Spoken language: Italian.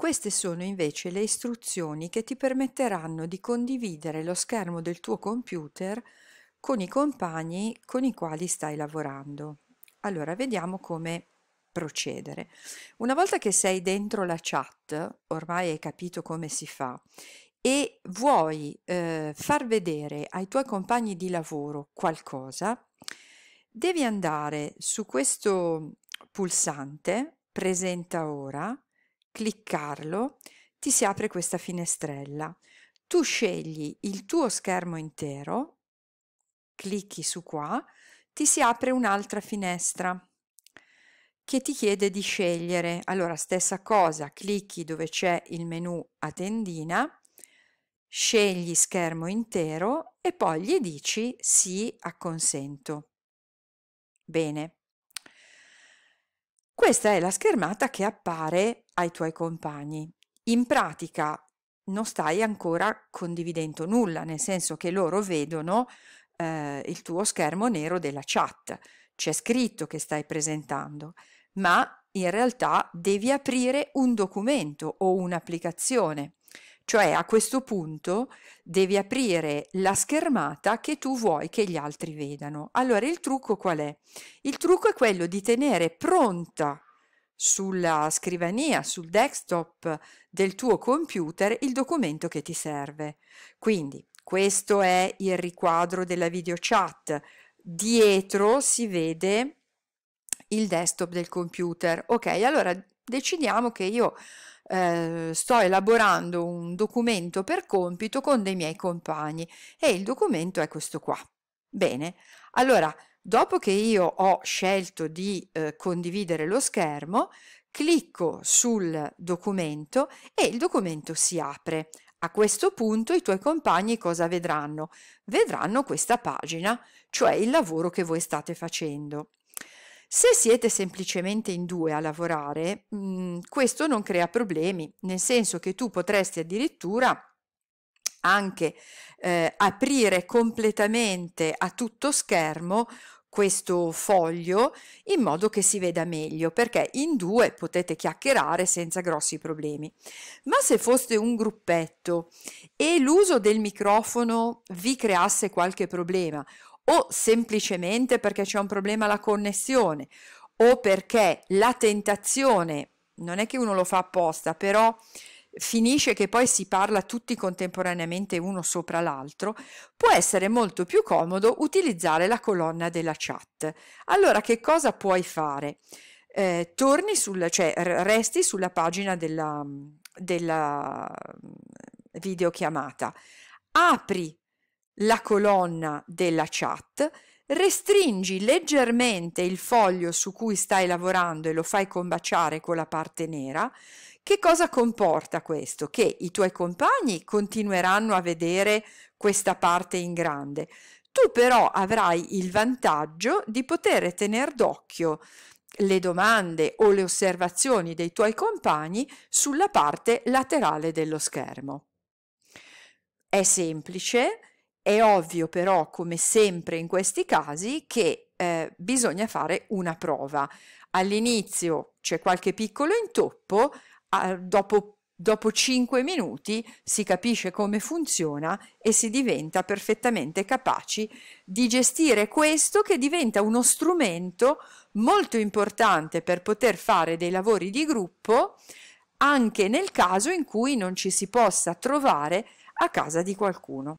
Queste sono invece le istruzioni che ti permetteranno di condividere lo schermo del tuo computer con i compagni con i quali stai lavorando. Allora, vediamo come procedere. Una volta che sei dentro la chat, ormai hai capito come si fa, e vuoi eh, far vedere ai tuoi compagni di lavoro qualcosa, devi andare su questo pulsante, presenta ora, cliccarlo ti si apre questa finestrella. Tu scegli il tuo schermo intero, clicchi su qua, ti si apre un'altra finestra che ti chiede di scegliere. Allora, stessa cosa, clicchi dove c'è il menu a tendina, scegli schermo intero e poi gli dici sì, acconsento. Bene. Questa è la schermata che appare ai tuoi compagni. In pratica non stai ancora condividendo nulla, nel senso che loro vedono eh, il tuo schermo nero della chat, c'è scritto che stai presentando, ma in realtà devi aprire un documento o un'applicazione. Cioè a questo punto devi aprire la schermata che tu vuoi che gli altri vedano. Allora il trucco qual è? Il trucco è quello di tenere pronta sulla scrivania, sul desktop del tuo computer il documento che ti serve. Quindi questo è il riquadro della video chat. Dietro si vede il desktop del computer. Ok, allora decidiamo che io eh, sto elaborando un documento per compito con dei miei compagni e il documento è questo qua. Bene, allora Dopo che io ho scelto di eh, condividere lo schermo, clicco sul documento e il documento si apre. A questo punto i tuoi compagni cosa vedranno? Vedranno questa pagina, cioè il lavoro che voi state facendo. Se siete semplicemente in due a lavorare, mh, mm, questo non crea problemi, nel senso che tu potresti addirittura anche eh, aprire completamente a tutto schermo questo foglio in modo che si veda meglio perché in due potete chiacchierare senza grossi problemi ma se foste un gruppetto e l'uso del microfono vi creasse qualche problema o semplicemente perché c'è un problema alla connessione o perché la tentazione non è che uno lo fa apposta però finisce che poi si parla tutti contemporaneamente uno sopra l'altro, può essere molto più comodo utilizzare la colonna della chat. Allora che cosa puoi fare? Eh, torni sul, cioè resti sulla pagina della, della videochiamata, apri la colonna della chat, restringi leggermente il foglio su cui stai lavorando e lo fai combaciare con la parte nera, che cosa comporta questo? Che i tuoi compagni continueranno a vedere questa parte in grande. Tu però avrai il vantaggio di poter tenere d'occhio le domande o le osservazioni dei tuoi compagni sulla parte laterale dello schermo. È semplice, è ovvio però, come sempre in questi casi, che eh, bisogna fare una prova. All'inizio c'è qualche piccolo intoppo, dopo, dopo 5 minuti si capisce come funziona e si diventa perfettamente capaci di gestire questo che diventa uno strumento molto importante per poter fare dei lavori di gruppo anche nel caso in cui non ci si possa trovare a casa di qualcuno.